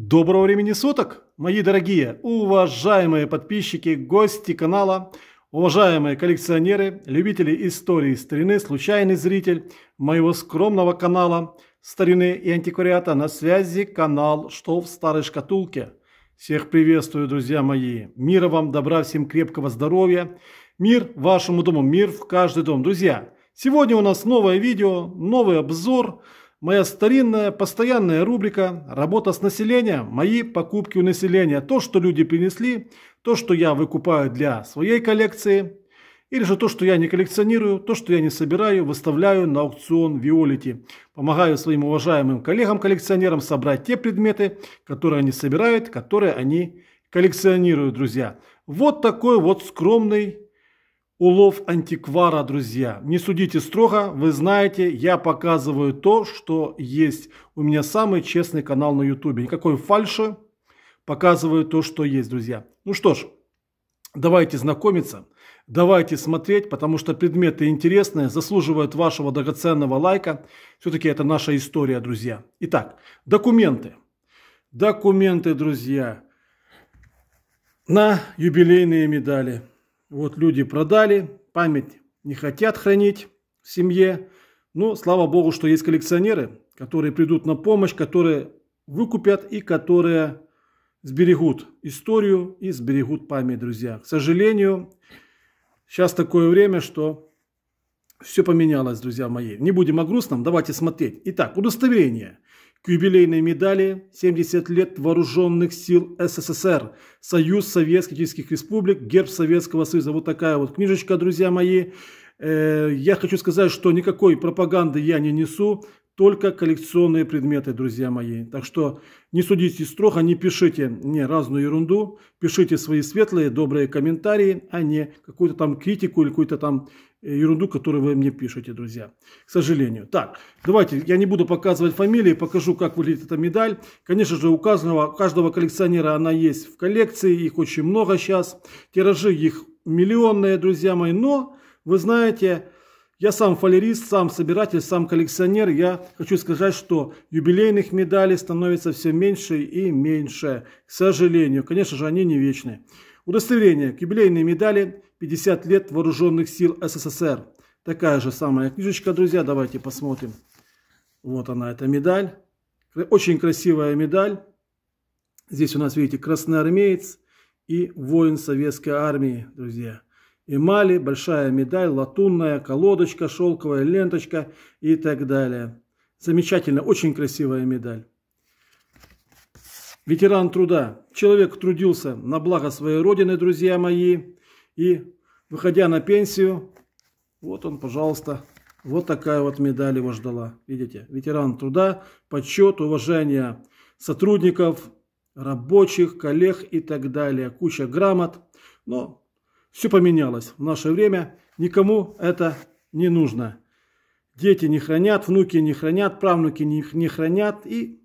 Доброго времени суток, мои дорогие, уважаемые подписчики, гости канала, уважаемые коллекционеры, любители истории старины, случайный зритель моего скромного канала старины и антиквариата. На связи канал «Что в старой шкатулке». Всех приветствую, друзья мои. Мира вам, добра, всем крепкого здоровья. Мир вашему дому, мир в каждый дом. Друзья, сегодня у нас новое видео, новый обзор – Моя старинная, постоянная рубрика «Работа с населением», мои покупки у населения, то, что люди принесли, то, что я выкупаю для своей коллекции, или же то, что я не коллекционирую, то, что я не собираю, выставляю на аукцион Виолити. Помогаю своим уважаемым коллегам-коллекционерам собрать те предметы, которые они собирают, которые они коллекционируют, друзья. Вот такой вот скромный улов антиквара, друзья. Не судите строго, вы знаете, я показываю то, что есть. У меня самый честный канал на ютубе. Никакой фальши, показываю то, что есть, друзья. Ну что ж, давайте знакомиться, давайте смотреть, потому что предметы интересные, заслуживают вашего драгоценного лайка. Все-таки это наша история, друзья. Итак, документы. Документы, друзья, на юбилейные медали – вот люди продали, память не хотят хранить в семье. Но слава богу, что есть коллекционеры, которые придут на помощь, которые выкупят и которые сберегут историю и сберегут память, друзья. К сожалению, сейчас такое время, что все поменялось, друзья мои. Не будем о грустном, давайте смотреть. Итак, удостоверение к юбилейной медали 70 лет вооруженных сил СССР, Союз Советских Республик, герб Советского Союза. Вот такая вот книжечка, друзья мои. Э, я хочу сказать, что никакой пропаганды я не несу, только коллекционные предметы, друзья мои. Так что не судите строго, не пишите мне разную ерунду, пишите свои светлые, добрые комментарии, а не какую-то там критику или какую-то там Э, ерунду, которую вы мне пишете, друзья. К сожалению. Так, давайте, я не буду показывать фамилии, покажу, как выглядит эта медаль. Конечно же, у каждого, у каждого коллекционера она есть в коллекции, их очень много сейчас. Тиражи их миллионные, друзья мои. Но, вы знаете, я сам фалерист, сам собиратель, сам коллекционер. Я хочу сказать, что юбилейных медалей становится все меньше и меньше. К сожалению, конечно же, они не вечны. Удостоверение к юбилейной медали – 50 лет вооруженных сил СССР. Такая же самая книжечка, друзья, давайте посмотрим. Вот она, эта медаль. Очень красивая медаль. Здесь у нас, видите, красноармеец и воин советской армии, друзья. Эмали, большая медаль, латунная, колодочка, шелковая ленточка и так далее. Замечательно, очень красивая медаль. Ветеран труда. Человек трудился на благо своей родины, друзья мои. И выходя на пенсию, вот он, пожалуйста, вот такая вот медаль его ждала. Видите, ветеран труда, почет, уважение сотрудников, рабочих, коллег и так далее. Куча грамот. Но все поменялось в наше время. Никому это не нужно. Дети не хранят, внуки не хранят, правнуки не, не хранят. И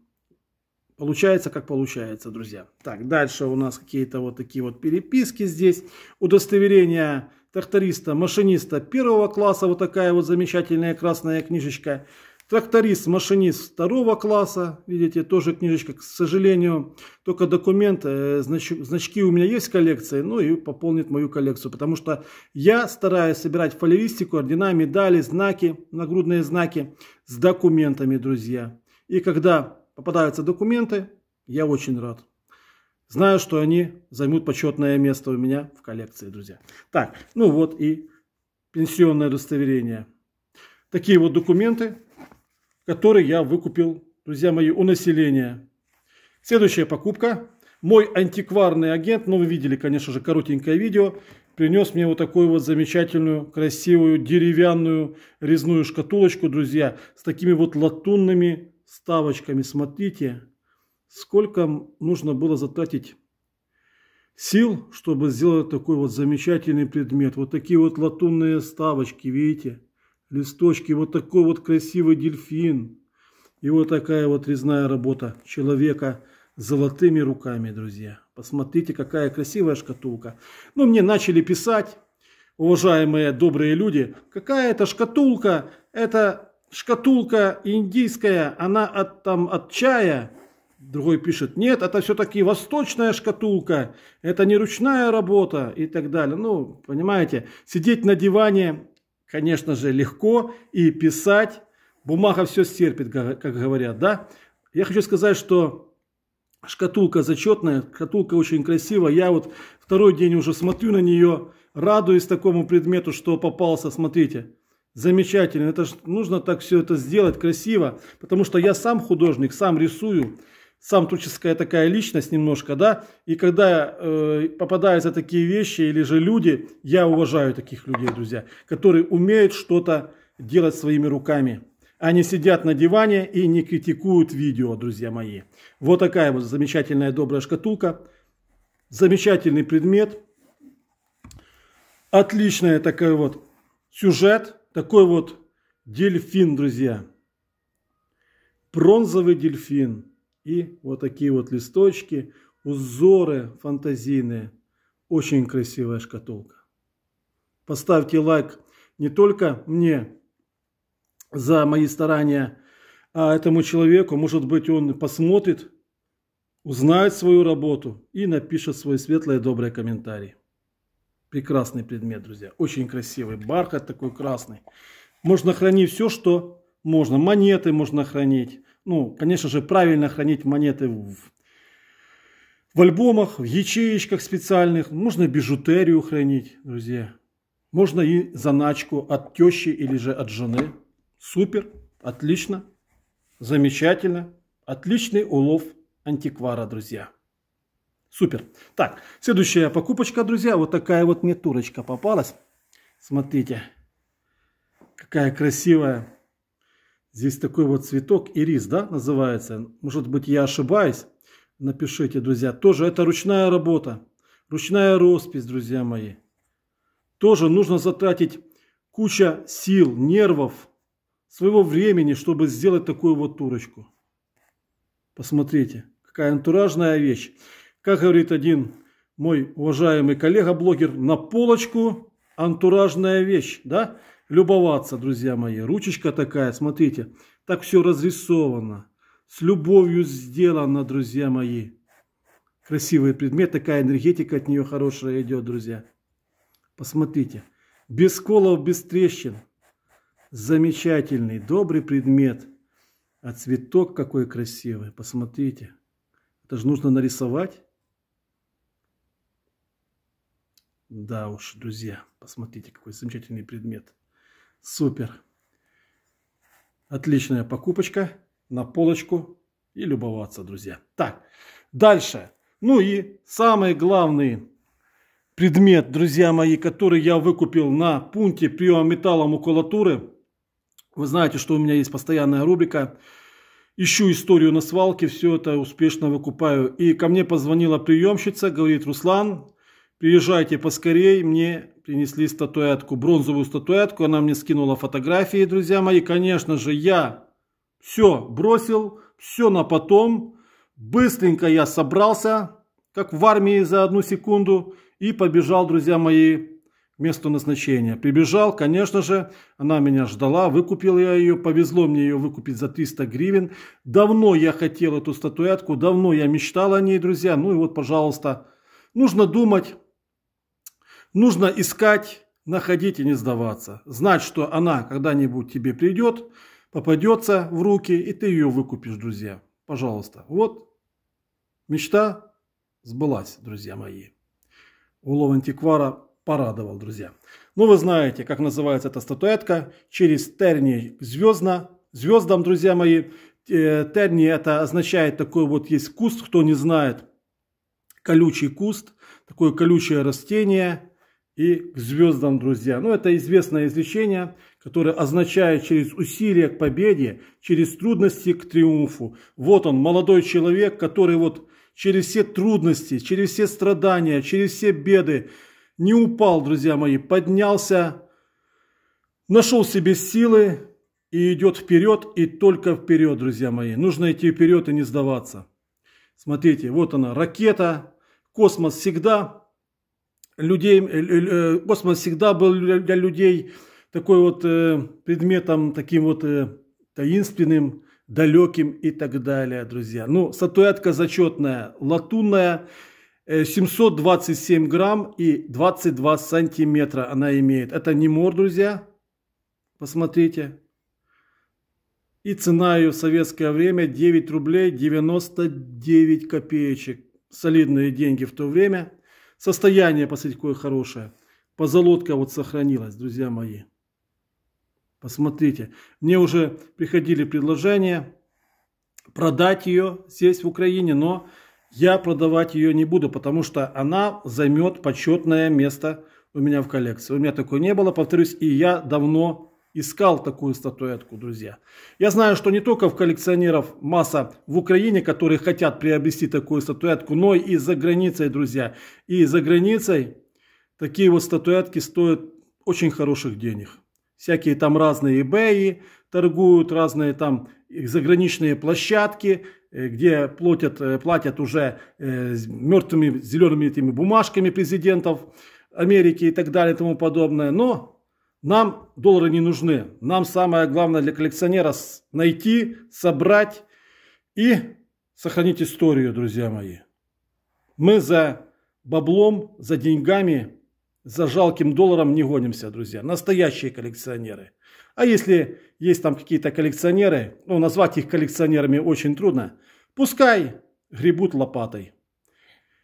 Получается, как получается, друзья. Так, дальше у нас какие-то вот такие вот переписки здесь. Удостоверение тракториста, машиниста первого класса. Вот такая вот замечательная красная книжечка. Тракторист, машинист второго класса, видите, тоже книжечка, к сожалению, только документы, э, значки, значки у меня есть в коллекции, ну и пополнит мою коллекцию, потому что я стараюсь собирать фалеристику, ордена, медали, знаки, нагрудные знаки с документами, друзья. И когда попадаются документы, я очень рад. Знаю, что они займут почетное место у меня в коллекции, друзья. Так, ну вот и пенсионное удостоверение. Такие вот документы, которые я выкупил, друзья мои, у населения. Следующая покупка. Мой антикварный агент, ну вы видели, конечно же, коротенькое видео, принес мне вот такую вот замечательную, красивую деревянную резную шкатулочку, друзья, с такими вот латунными ставочками смотрите, сколько нужно было затратить сил, чтобы сделать такой вот замечательный предмет. Вот такие вот латунные ставочки, видите, листочки, вот такой вот красивый дельфин. И вот такая вот резная работа человека с золотыми руками, друзья. Посмотрите, какая красивая шкатулка. Ну, мне начали писать, уважаемые добрые люди, какая это шкатулка, это шкатулка индийская, она от, там, от чая. Другой пишет, нет, это все-таки восточная шкатулка, это не ручная работа и так далее. Ну, понимаете, сидеть на диване, конечно же, легко и писать. Бумага все стерпит, как говорят, да? Я хочу сказать, что шкатулка зачетная, шкатулка очень красивая. Я вот второй день уже смотрю на нее, радуюсь такому предмету, что попался, смотрите. Замечательно. Это ж нужно так все это сделать красиво, потому что я сам художник, сам рисую, сам творческая такая личность немножко, да. И когда э, попадаются такие вещи или же люди, я уважаю таких людей, друзья, которые умеют что-то делать своими руками. Они сидят на диване и не критикуют видео, друзья мои. Вот такая вот замечательная добрая шкатулка. Замечательный предмет. Отличная такая вот сюжет такой вот дельфин, друзья. Бронзовый дельфин. И вот такие вот листочки, узоры фантазийные. Очень красивая шкатулка. Поставьте лайк не только мне за мои старания, а этому человеку, может быть, он посмотрит, узнает свою работу и напишет свой светлый и добрый комментарий. Прекрасный предмет, друзья. Очень красивый. Бархат такой красный. Можно хранить все, что можно. Монеты можно хранить. Ну, конечно же, правильно хранить монеты в, в альбомах, в ячеечках специальных. Можно бижутерию хранить, друзья. Можно и заначку от тещи или же от жены. Супер, отлично, замечательно. Отличный улов антиквара, друзья. Супер. Так, следующая покупочка, друзья. Вот такая вот мне турочка попалась. Смотрите, какая красивая. Здесь такой вот цветок, ирис, да, называется. Может быть, я ошибаюсь. Напишите, друзья. Тоже это ручная работа. Ручная роспись, друзья мои. Тоже нужно затратить куча сил, нервов, своего времени, чтобы сделать такую вот турочку. Посмотрите, какая антуражная вещь как говорит один мой уважаемый коллега-блогер, на полочку антуражная вещь, да? Любоваться, друзья мои. Ручечка такая, смотрите. Так все разрисовано. С любовью сделано, друзья мои. Красивый предмет, такая энергетика от нее хорошая идет, друзья. Посмотрите. Без сколов, без трещин. Замечательный, добрый предмет. А цветок какой красивый, посмотрите. Это же нужно нарисовать. Да уж, друзья, посмотрите, какой замечательный предмет. Супер. Отличная покупочка на полочку и любоваться, друзья. Так, дальше. Ну и самый главный предмет, друзья мои, который я выкупил на пункте приема металла макулатуры. Вы знаете, что у меня есть постоянная рубрика. Ищу историю на свалке, все это успешно выкупаю. И ко мне позвонила приемщица, говорит, Руслан, приезжайте поскорей, мне принесли статуэтку, бронзовую статуэтку, она мне скинула фотографии, друзья мои, конечно же, я все бросил, все на потом, быстренько я собрался, как в армии за одну секунду, и побежал, друзья мои, к месту назначения. Прибежал, конечно же, она меня ждала, выкупил я ее, повезло мне ее выкупить за 300 гривен. Давно я хотел эту статуэтку, давно я мечтал о ней, друзья, ну и вот, пожалуйста, нужно думать, Нужно искать, находить и не сдаваться. Знать, что она когда-нибудь тебе придет, попадется в руки, и ты ее выкупишь, друзья. Пожалуйста. Вот мечта сбылась, друзья мои. Улов антиквара порадовал, друзья. Ну, вы знаете, как называется эта статуэтка. Через Терни звездно, звездам, друзья мои. Э, Терни это означает такой вот есть куст, кто не знает, колючий куст, такое колючее растение, и к звездам, друзья. Ну, это известное изречение, которое означает через усилия к победе, через трудности к триумфу. Вот он, молодой человек, который вот через все трудности, через все страдания, через все беды не упал, друзья мои, поднялся, нашел себе силы и идет вперед, и только вперед, друзья мои. Нужно идти вперед и не сдаваться. Смотрите, вот она, ракета, космос всегда людей, э, э, э, космос всегда был для людей такой вот предметом таким вот таинственным, далеким и так далее, друзья. Ну, статуэтка зачетная, латунная, 727 грамм и 22 сантиметра она имеет. Это не мор, друзья, посмотрите. И цена ее в советское время 9 рублей 99 копеечек. Солидные деньги в то время. Состояние, посмотрите, какое хорошее. Позолотка вот сохранилась, друзья мои. Посмотрите, мне уже приходили предложения продать ее здесь в Украине, но я продавать ее не буду, потому что она займет почетное место у меня в коллекции. У меня такой не было, повторюсь, и я давно искал такую статуэтку, друзья. Я знаю, что не только в коллекционеров масса в Украине, которые хотят приобрести такую статуэтку, но и за границей, друзья. И за границей такие вот статуэтки стоят очень хороших денег. Всякие там разные eBay торгуют, разные там заграничные площадки, э, где платят, э, платят уже э, мертвыми зелеными этими бумажками президентов Америки и так далее и тому подобное. Но нам доллары не нужны. Нам самое главное для коллекционера найти, собрать и сохранить историю, друзья мои. Мы за баблом, за деньгами, за жалким долларом не гонимся, друзья. Настоящие коллекционеры. А если есть там какие-то коллекционеры, ну, назвать их коллекционерами очень трудно, пускай гребут лопатой.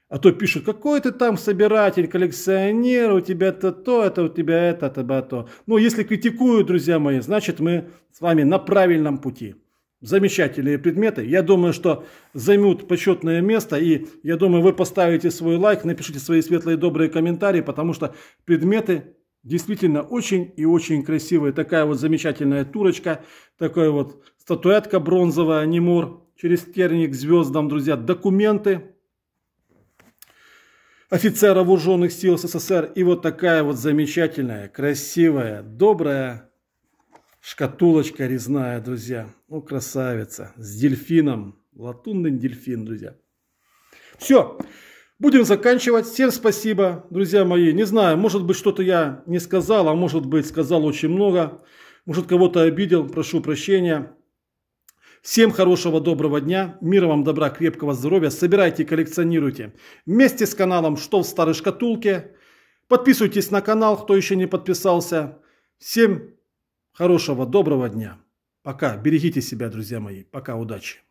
А то пишут, какой ты там собиратель, коллекционер, у тебя это то, это у тебя это, то то. Ну, если критикую, друзья мои, значит мы с вами на правильном пути. Замечательные предметы. Я думаю, что займут почетное место. И я думаю, вы поставите свой лайк, напишите свои светлые добрые комментарии, потому что предметы действительно очень и очень красивые. Такая вот замечательная турочка, такая вот статуэтка бронзовая, Немур, через терник звездам, друзья, документы офицера вооруженных сил СССР. И вот такая вот замечательная, красивая, добрая шкатулочка резная, друзья. Ну, красавица. С дельфином. Латунный дельфин, друзья. Все. Будем заканчивать. Всем спасибо, друзья мои. Не знаю, может быть, что-то я не сказал, а может быть, сказал очень много. Может, кого-то обидел. Прошу прощения. Всем хорошего, доброго дня, мира вам, добра, крепкого здоровья. Собирайте, коллекционируйте. Вместе с каналом «Что в старой шкатулке». Подписывайтесь на канал, кто еще не подписался. Всем хорошего, доброго дня. Пока. Берегите себя, друзья мои. Пока. Удачи.